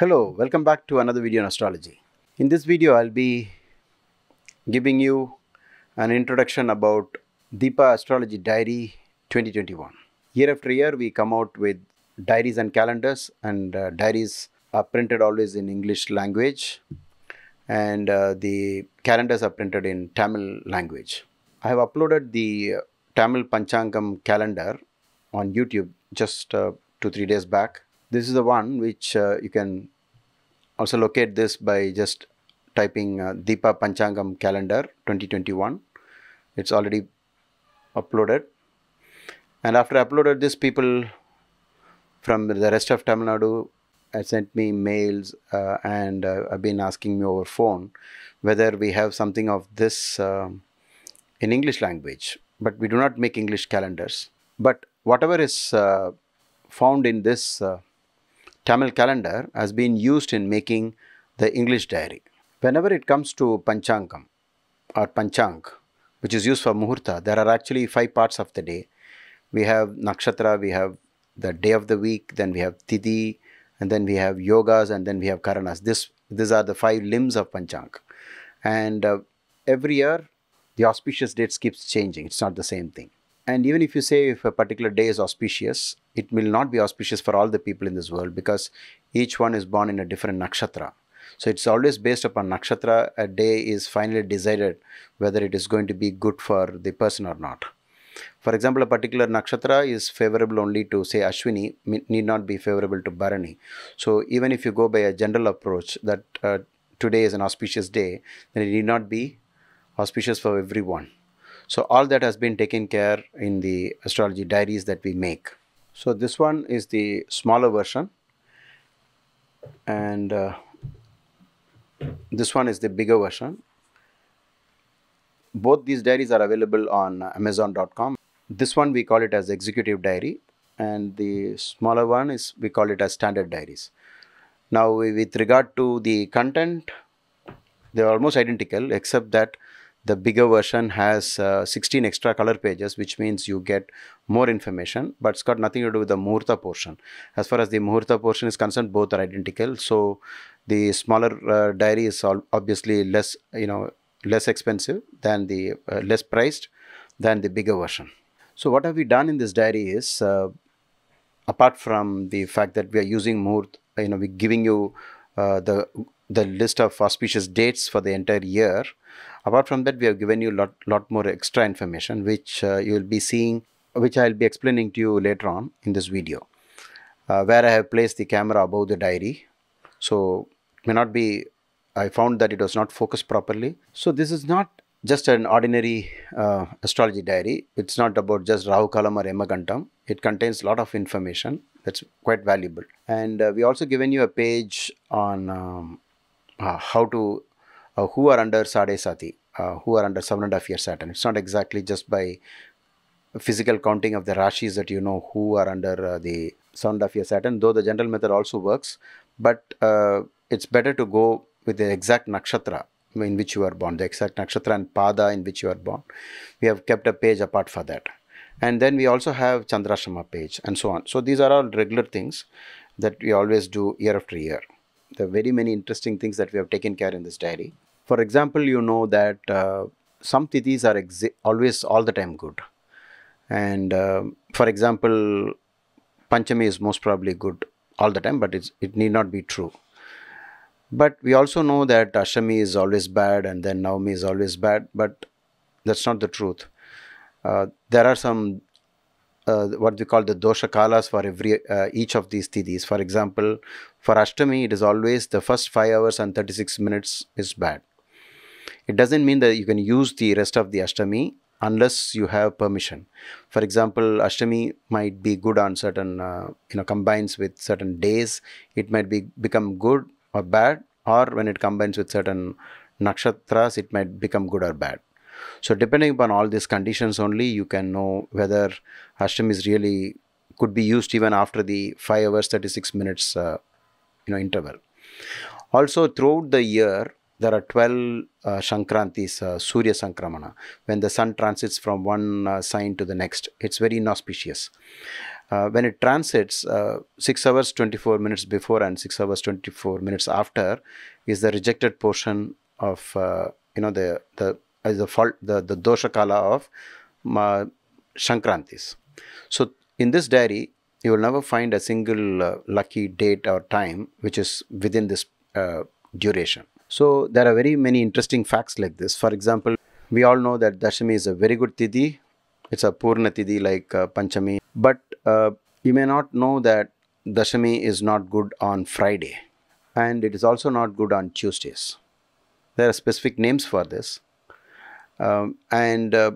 Hello, welcome back to another video on astrology. In this video, I'll be giving you an introduction about Deepa Astrology Diary 2021. Year after year, we come out with diaries and calendars, and uh, diaries are printed always in English language, and uh, the calendars are printed in Tamil language. I have uploaded the uh, Tamil Panchangam calendar on YouTube just uh, two, three days back this is the one which uh, you can also locate this by just typing uh, Deepa Panchangam calendar 2021. It's already uploaded. And after I uploaded this, people from the rest of Tamil Nadu had sent me mails uh, and uh, have been asking me over phone whether we have something of this um, in English language. But we do not make English calendars. But whatever is uh, found in this uh, Tamil calendar has been used in making the English diary. Whenever it comes to Panchangam or Panchang, which is used for Muhurta, there are actually five parts of the day. We have Nakshatra, we have the day of the week, then we have Tithi, and then we have Yogas, and then we have Karanas. This, these are the five limbs of Panchang. And uh, every year, the auspicious dates keeps changing. It's not the same thing. And even if you say if a particular day is auspicious, it will not be auspicious for all the people in this world because each one is born in a different nakshatra. So it's always based upon nakshatra. A day is finally decided whether it is going to be good for the person or not. For example, a particular nakshatra is favorable only to say Ashwini, need not be favorable to Bharani. So even if you go by a general approach that uh, today is an auspicious day, then it need not be auspicious for everyone. So all that has been taken care in the astrology diaries that we make. So this one is the smaller version and uh, this one is the bigger version. Both these diaries are available on amazon.com. This one we call it as executive diary and the smaller one is we call it as standard diaries. Now with regard to the content, they are almost identical except that the bigger version has uh, 16 extra color pages, which means you get more information, but it's got nothing to do with the murta portion. As far as the murta portion is concerned, both are identical. So the smaller uh, diary is obviously less, you know, less expensive than the uh, less priced than the bigger version. So what have we done in this diary is, uh, apart from the fact that we are using murt, you know, we're giving you uh, the the list of auspicious dates for the entire year Apart from that, we have given you a lot, lot more extra information, which uh, you will be seeing, which I will be explaining to you later on in this video, uh, where I have placed the camera above the diary. So may not be, I found that it was not focused properly. So this is not just an ordinary uh, astrology diary. It's not about just Rahu Kalam or Emagantam. It contains a lot of information that's quite valuable. And uh, we also given you a page on um, uh, how to uh, who are under Sadesati, uh, who are under seven and a half year Saturn. It's not exactly just by physical counting of the Rashis that you know who are under uh, the seven and a half year Saturn, though the general method also works, but uh, it's better to go with the exact nakshatra in which you are born, the exact nakshatra and pada in which you are born. We have kept a page apart for that. And then we also have Chandrashama page and so on. So these are all regular things that we always do year after year. There are very many interesting things that we have taken care in this diary. For example, you know that uh, some tithis are always all the time good. And uh, for example, Panchami is most probably good all the time, but it need not be true. But we also know that Ashami is always bad and then Navami is always bad, but that's not the truth. Uh, there are some uh, what we call the dosha kalas for every uh, each of these tithis. For example, for Ashtami, it is always the first 5 hours and 36 minutes is bad. It doesn't mean that you can use the rest of the Ashtami unless you have permission. For example, Ashtami might be good on certain, uh, you know, combines with certain days. It might be become good or bad, or when it combines with certain nakshatras, it might become good or bad. So depending upon all these conditions only, you can know whether Ashtami is really could be used even after the 5 hours 36 minutes uh, you know interval also throughout the year there are 12 uh, Shankrantis, uh, Surya Sankramana, when the sun transits from one uh, sign to the next. It's very inauspicious. Uh, when it transits uh, 6 hours 24 minutes before and 6 hours 24 minutes after is the rejected portion of, uh, you know, the, the, the fault, the, the dosha kala of Shankrantis. So in this diary, you will never find a single lucky date or time which is within this duration. So there are very many interesting facts like this. For example, we all know that Dashami is a very good tidi. It's a Purna Tithi like uh, Panchami. But uh, you may not know that Dashami is not good on Friday. And it is also not good on Tuesdays. There are specific names for this. Um, and uh,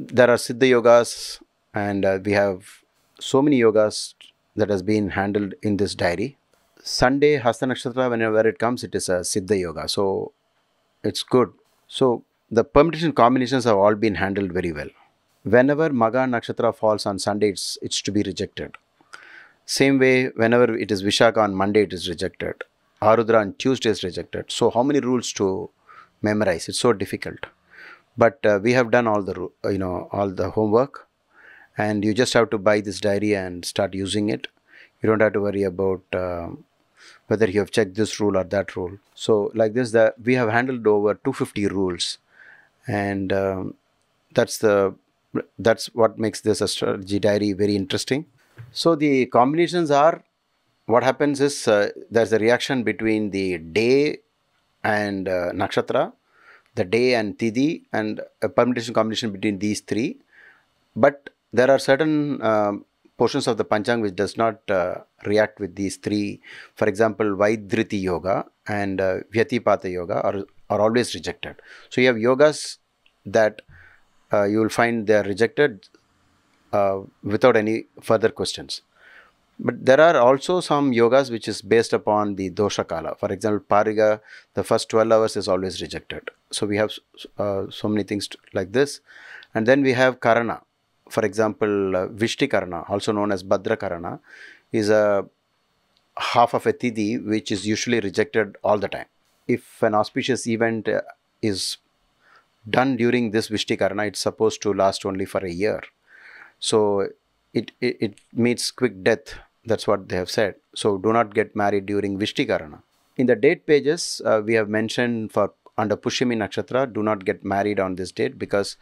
there are Siddha Yogas. And uh, we have so many yogas that has been handled in this diary. Sunday, Hasta Nakshatra, whenever it comes, it is a Siddha Yoga. So it's good. So the permutation combinations have all been handled very well. Whenever Maga Nakshatra falls on Sunday, it's, it's to be rejected. Same way, whenever it is Vishaka on Monday, it is rejected. Arudra on Tuesday is rejected. So how many rules to memorize? It's so difficult. But uh, we have done all the, you know, all the homework. And you just have to buy this diary and start using it. You don't have to worry about... Uh, whether you have checked this rule or that rule. So like this, that we have handled over 250 rules, and um, that's the that's what makes this astrology diary very interesting. So the combinations are what happens is uh, there's a reaction between the day and uh, nakshatra, the day and tithi, and a permutation combination between these three. But there are certain um, portions of the Panchang which does not uh, react with these three, for example, Vaidriti Yoga and uh, Vyatipata Yoga are, are always rejected. So you have yogas that uh, you will find they are rejected uh, without any further questions. But there are also some yogas which is based upon the dosha kala. For example, pariga, the first 12 hours is always rejected. So we have uh, so many things like this. And then we have karana, for example, uh, Vishtikarna, also known as Bhadrakarana, is a half of a Tithi which is usually rejected all the time. If an auspicious event uh, is done during this Vishtikarna, it's supposed to last only for a year. So it, it, it meets quick death. That's what they have said. So do not get married during Vishtikarana. In the date pages, uh, we have mentioned for under Pushimi Nakshatra, do not get married on this date because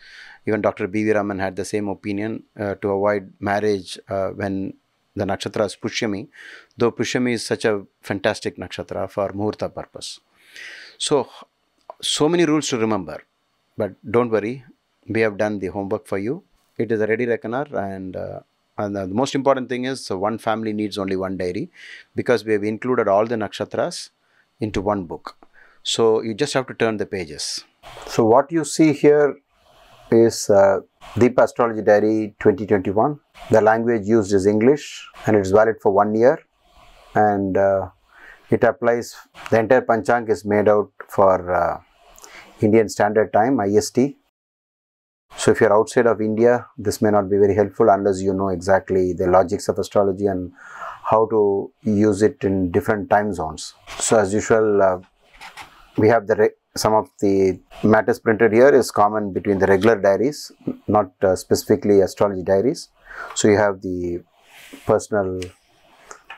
even Dr. B.V. Raman had the same opinion uh, to avoid marriage uh, when the nakshatra is Pushyami, though Pushyami is such a fantastic nakshatra for Muhurta purpose. So, so many rules to remember, but don't worry, we have done the homework for you. It is a ready reckoner and uh, and the most important thing is so one family needs only one diary because we have included all the nakshatras into one book. So you just have to turn the pages. So what you see here is uh, Deep Astrology Diary 2021. The language used is English and it's valid for one year and uh, it applies, the entire Panchang is made out for uh, Indian Standard Time, IST. So if you're outside of India, this may not be very helpful unless you know exactly the logics of astrology and how to use it in different time zones. So as usual, uh, we have the some of the matters printed here is common between the regular diaries, not uh, specifically astrology diaries. So you have the personal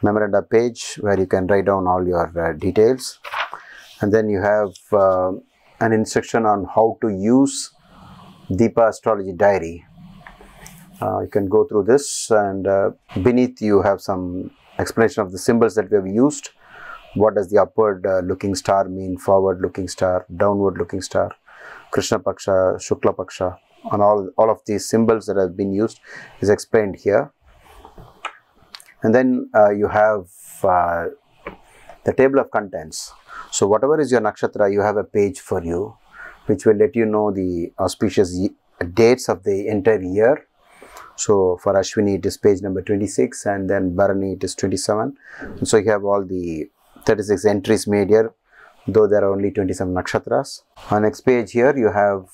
memoranda page where you can write down all your uh, details. And then you have uh, an instruction on how to use Deepa Astrology Diary. Uh, you can go through this and uh, beneath you have some explanation of the symbols that we have used what does the upward uh, looking star mean, forward looking star, downward looking star, Krishna Paksha, Shukla Paksha, and all, all of these symbols that have been used is explained here. And then uh, you have uh, the table of contents. So whatever is your nakshatra, you have a page for you, which will let you know the auspicious dates of the entire year. So for Ashwini, it is page number 26, and then Bharani, it is 27. And so you have all the 36 entries made here though there are only 27 nakshatras. On next page here you have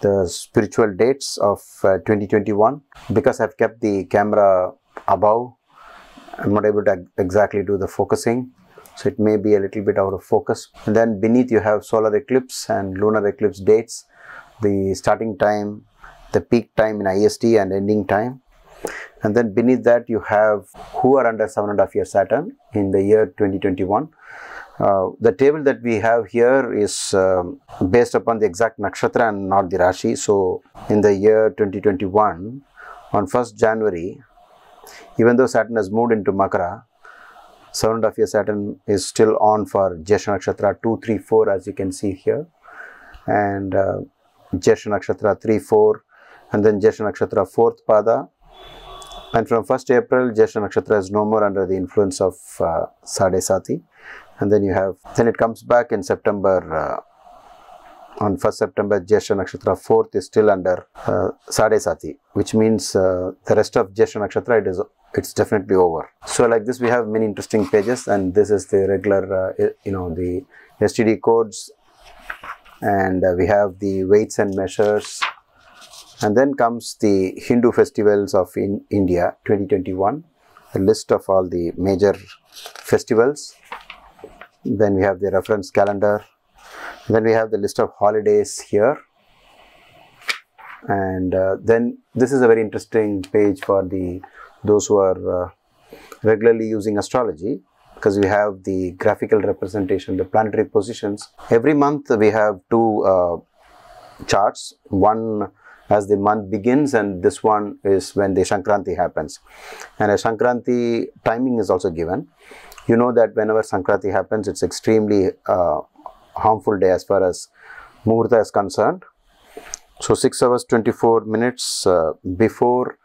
the spiritual dates of uh, 2021 because I've kept the camera above I'm not able to exactly do the focusing so it may be a little bit out of focus and then beneath you have solar eclipse and lunar eclipse dates the starting time the peak time in IST and ending time and then beneath that you have who are under seven and a half year Saturn in the year 2021. Uh, the table that we have here is um, based upon the exact nakshatra and not the Rashi. So in the year 2021 on 1st January, even though Saturn has moved into Makara, seven and a half year Saturn is still on for Jesha Nakshatra 2, 3, 4 as you can see here and uh, Jesha Nakshatra 3, 4 and then Jesha Nakshatra 4th Pada and from 1st April, Jeshna Nakshatra is no more under the influence of uh, Sati, And then you have, then it comes back in September, uh, on 1st September, Jeshna Nakshatra 4th is still under uh, Sati, which means uh, the rest of Jeshna Nakshatra, it is it's definitely over. So like this, we have many interesting pages and this is the regular, uh, you know, the STD codes and uh, we have the weights and measures and then comes the Hindu festivals of in India 2021, a list of all the major festivals. Then we have the reference calendar. Then we have the list of holidays here. And uh, then this is a very interesting page for the those who are uh, regularly using astrology because we have the graphical representation, the planetary positions. Every month we have two uh, charts, one as the month begins and this one is when the Sankranti happens. And a Sankranti timing is also given. You know that whenever Sankranti happens, it's extremely uh, harmful day as far as Muhurta is concerned. So 6 hours 24 minutes uh, before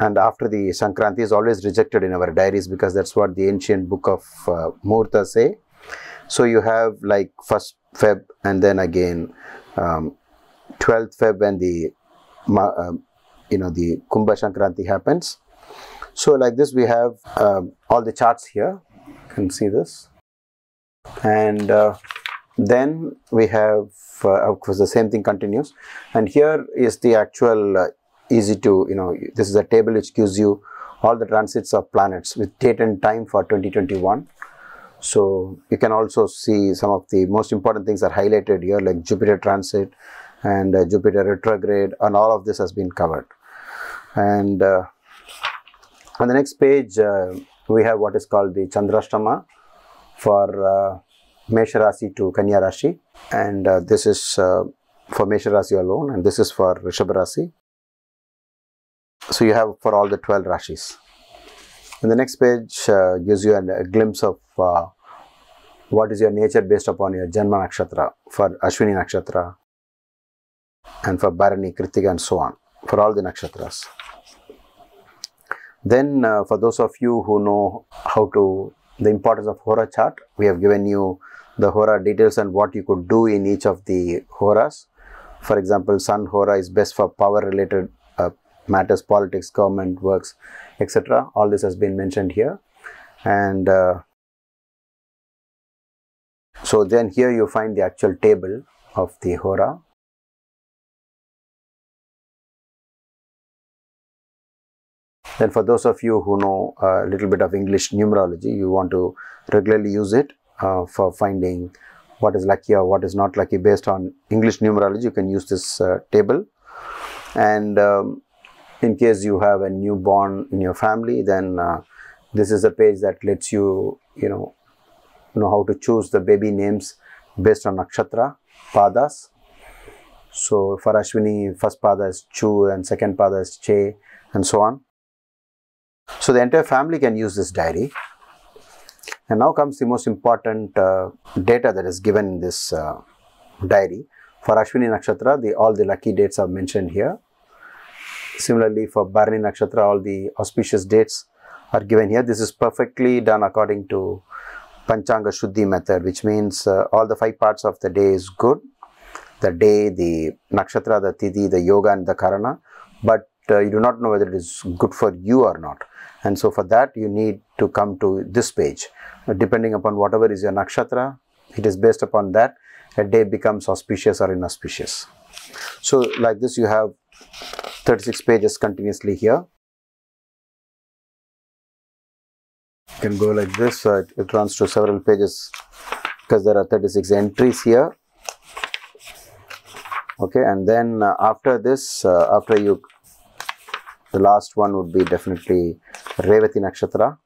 and after the Sankranti is always rejected in our diaries because that's what the ancient book of uh, Muhurta say. So you have like first Feb and then again um, 12th Feb when the, um, you know, the Kumbh Shankranti happens. So like this, we have uh, all the charts here. You can see this. And uh, then we have, uh, of course, the same thing continues. And here is the actual uh, easy to, you know, this is a table which gives you all the transits of planets with date and time for 2021. So you can also see some of the most important things are highlighted here like Jupiter transit, and uh, Jupiter retrograde and all of this has been covered. And uh, on the next page, uh, we have what is called the Chandrashtama for uh, Mesha Rasi to Kanya Rashi and uh, this is uh, for Mesha Rasi alone and this is for Rishabh Rasi. So you have for all the 12 Rashis. In the next page uh, gives you a, a glimpse of what is your nature based upon your Janma Nakshatra for Ashwini Nakshatra, and for Bharani, Kritika and so on, for all the nakshatras. Then uh, for those of you who know how to, the importance of Hora chart, we have given you the Hora details and what you could do in each of the Horas. For example, Sun Hora is best for power related uh, matters, politics, government works, etc. All this has been mentioned here. And uh, so then here you find the actual table of the Hora Then for those of you who know a little bit of English numerology, you want to regularly use it uh, for finding what is lucky or what is not lucky based on English numerology, you can use this uh, table. And um, in case you have a newborn in your family, then uh, this is a page that lets you, you know, know how to choose the baby names based on nakshatra, padas. So for Ashwini, first pada is Chu and second pada is Che and so on. So the entire family can use this diary. And now comes the most important uh, data that is given in this uh, diary. For Ashwini Nakshatra, the, all the lucky dates are mentioned here. Similarly, for Bharani Nakshatra, all the auspicious dates are given here. This is perfectly done according to Panchanga Shuddhi method, which means uh, all the five parts of the day is good. The day, the nakshatra, the tithi, the yoga and the karana. But uh, you do not know whether it is good for you or not and so for that you need to come to this page depending upon whatever is your nakshatra it is based upon that a day becomes auspicious or inauspicious so like this you have 36 pages continuously here you can go like this so it, it runs to several pages because there are 36 entries here okay and then uh, after this uh, after you the last one would be definitely Revati Nakshatra.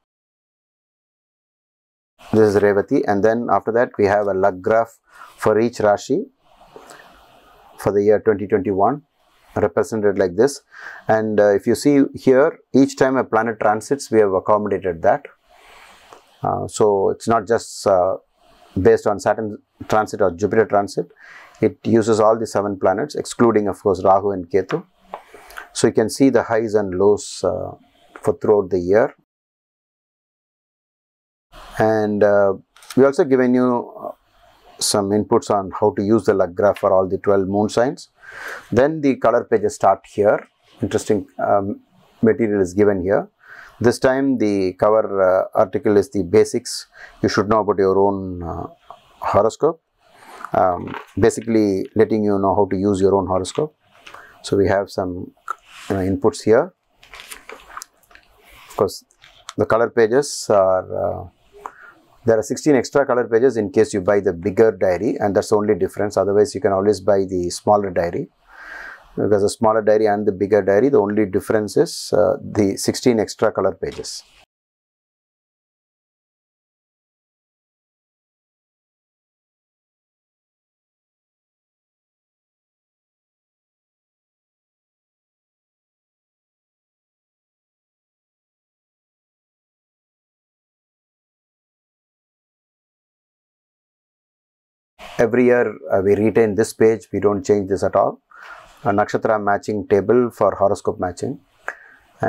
This is Revati and then after that we have a luck graph for each Rashi for the year 2021 represented like this and uh, if you see here each time a planet transits we have accommodated that uh, so it's not just uh, based on Saturn transit or Jupiter transit it uses all the seven planets excluding of course Rahu and Ketu so you can see the highs and lows uh, for throughout the year and uh, we also given you uh, some inputs on how to use the luck graph for all the 12 moon signs then the color pages start here interesting um, material is given here this time the cover uh, article is the basics you should know about your own uh, horoscope um, basically letting you know how to use your own horoscope so we have some uh, inputs here course, the color pages are, uh, there are 16 extra color pages in case you buy the bigger diary and that's the only difference. Otherwise, you can always buy the smaller diary because the smaller diary and the bigger diary, the only difference is uh, the 16 extra color pages. every year uh, we retain this page we don't change this at all a nakshatra matching table for horoscope matching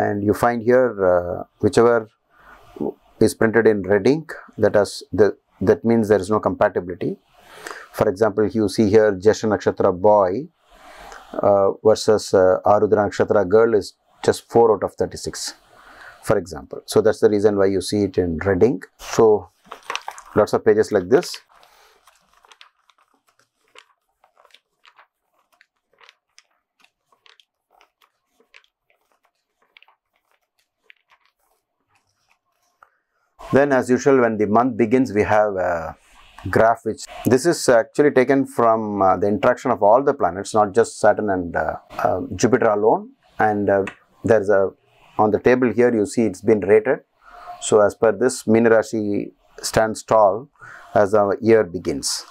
and you find here uh, whichever is printed in red ink that has the that means there is no compatibility for example you see here Jasha nakshatra boy uh, versus uh, arudra nakshatra girl is just 4 out of 36 for example so that's the reason why you see it in red ink so lots of pages like this Then as usual when the month begins we have a graph which this is actually taken from uh, the interaction of all the planets not just Saturn and uh, uh, Jupiter alone and uh, there's a on the table here you see it's been rated so as per this Meena stands tall as our year begins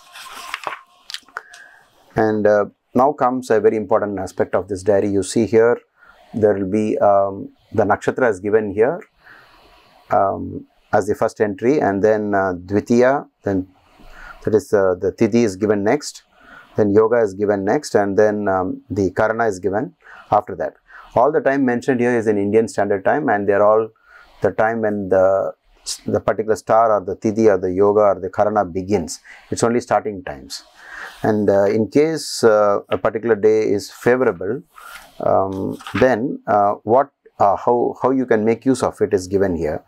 and uh, now comes a very important aspect of this diary you see here there will be um, the nakshatra is given here um, as the first entry and then uh, Dvitiya, then that is uh, the Titi is given next, then Yoga is given next and then um, the Karana is given after that. All the time mentioned here is in Indian Standard Time and they are all the time when the the particular star or the Titi or the Yoga or the Karana begins. It's only starting times. And uh, in case uh, a particular day is favorable, um, then uh, what uh, how how you can make use of it is given here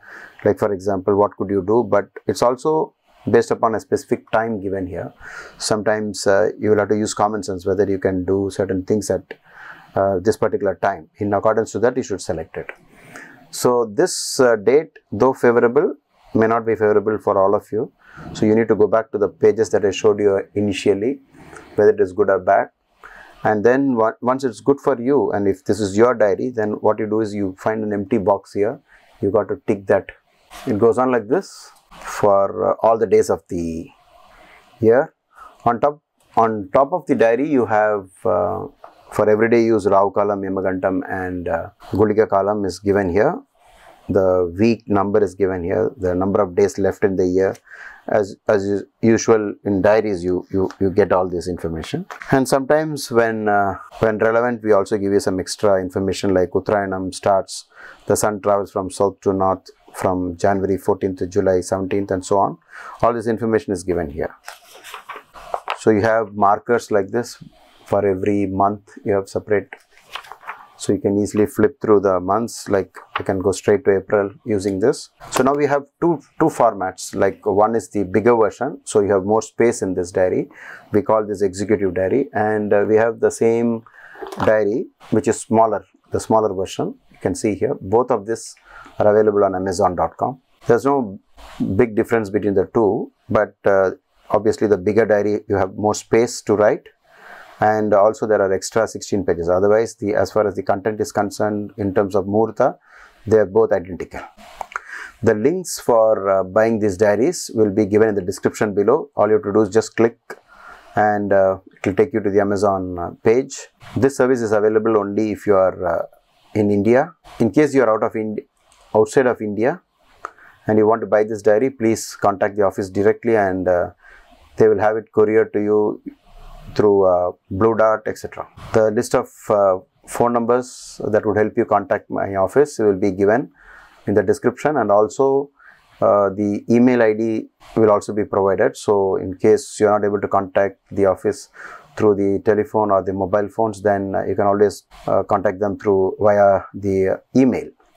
like for example what could you do but it's also based upon a specific time given here sometimes uh, you will have to use common sense whether you can do certain things at uh, this particular time in accordance to that you should select it so this uh, date though favorable may not be favorable for all of you so you need to go back to the pages that i showed you initially whether it is good or bad and then once it's good for you and if this is your diary then what you do is you find an empty box here you got to tick that it goes on like this for uh, all the days of the year on top on top of the diary you have uh, for everyday use Rao column, Yamagantam and uh, Gulika column is given here the week number is given here the number of days left in the year as as usual in diaries you you you get all this information and sometimes when uh, when relevant we also give you some extra information like uttarayanam starts the sun travels from south to north from january 14th to july 17th and so on all this information is given here so you have markers like this for every month you have separate so you can easily flip through the months like I can go straight to April using this so now we have two two formats like one is the bigger version so you have more space in this diary we call this executive diary and uh, we have the same diary which is smaller the smaller version you can see here both of this are available on amazon.com there's no big difference between the two but uh, obviously the bigger diary you have more space to write and also there are extra 16 pages otherwise the as far as the content is concerned in terms of murta they are both identical the links for uh, buying these diaries will be given in the description below all you have to do is just click and uh, it will take you to the amazon uh, page this service is available only if you are uh, in india in case you are out of Ind outside of india and you want to buy this diary please contact the office directly and uh, they will have it couriered to you through uh, Blue Dart, etc. The list of uh, phone numbers that would help you contact my office will be given in the description and also uh, the email ID will also be provided. So in case you're not able to contact the office through the telephone or the mobile phones, then uh, you can always uh, contact them through via the uh, email.